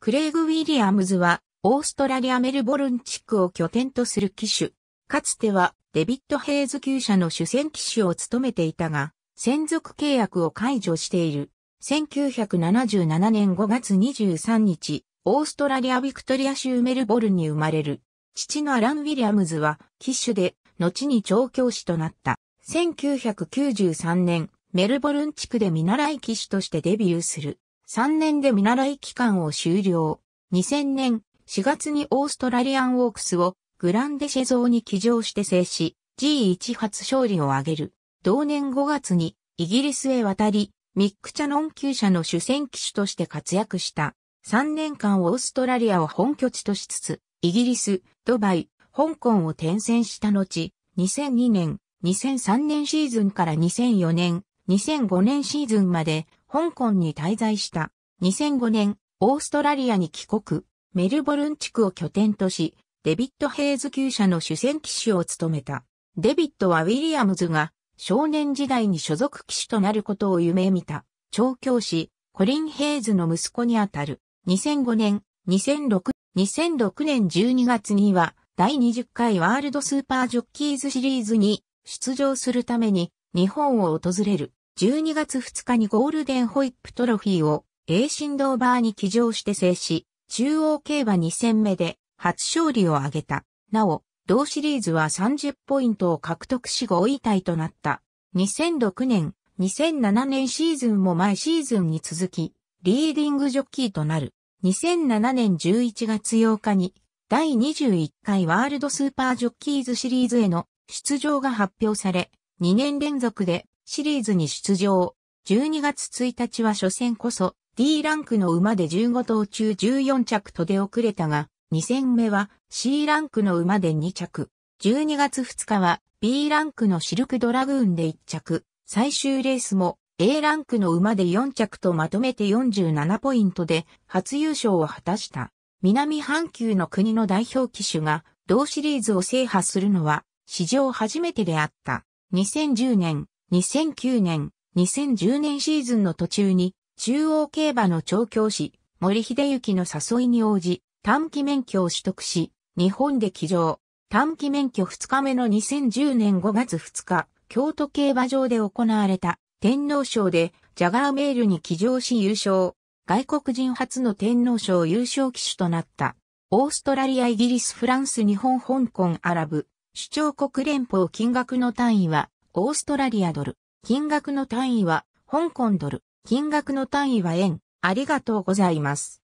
クレイグ・ウィリアムズは、オーストラリア・メルボルン地区を拠点とする機種。かつては、デビッド・ヘイズ級者の主戦機種を務めていたが、専属契約を解除している。1977年5月23日、オーストラリア・ビクトリア州メルボルンに生まれる。父のアラン・ウィリアムズは、機種で、後に調教師となった。1993年、メルボルン地区で見習い機種としてデビューする。3年で見習い期間を終了。2000年4月にオーストラリアンオークスをグランデシェゾーに騎乗して制し、G1 初勝利を挙げる。同年5月にイギリスへ渡り、ミック・チャノン級者の主戦騎手として活躍した。3年間オーストラリアを本拠地としつつ、イギリス、ドバイ、香港を転戦した後、2002年、2003年シーズンから2004年、2005年シーズンまで香港に滞在した。2005年、オーストラリアに帰国、メルボルン地区を拠点とし、デビッド・ヘイズ級者の主戦騎手を務めた。デビッドはウィリアムズが少年時代に所属騎手となることを夢見た、調教師、コリン・ヘイズの息子にあたる。2005年、2006、2006年12月には、第20回ワールドスーパージョッキーズシリーズに出場するために日本を訪れる。12月2日にゴールデンホイップトロフィーを、英振動バーに騎乗して制し、中央競馬2戦目で初勝利を挙げた。なお、同シリーズは30ポイントを獲得し5位タイとなった。2006年、2007年シーズンも前シーズンに続き、リーディングジョッキーとなる。2007年11月8日に、第21回ワールドスーパージョッキーズシリーズへの出場が発表され、2年連続でシリーズに出場。12月1日は初戦こそ D ランクの馬で15頭中14着と出遅れたが、2戦目は C ランクの馬で2着。12月2日は B ランクのシルクドラグーンで1着。最終レースも A ランクの馬で4着とまとめて47ポイントで初優勝を果たした。南半球の国の代表機種が同シリーズを制覇するのは史上初めてであった。2010年2009年、2010年シーズンの途中に、中央競馬の調教師、森秀幸の誘いに応じ、短期免許を取得し、日本で起乗。短期免許2日目の2010年5月2日、京都競馬場で行われた天皇賞でジャガーメールに起乗し優勝。外国人初の天皇賞優勝騎手となった。オーストラリア、イギリス、フランス、日本、香港、アラブ、主張国連邦金額の単位はオーストラリアドル。金額の単位は、香港ドル。金額の単位は円。ありがとうございます。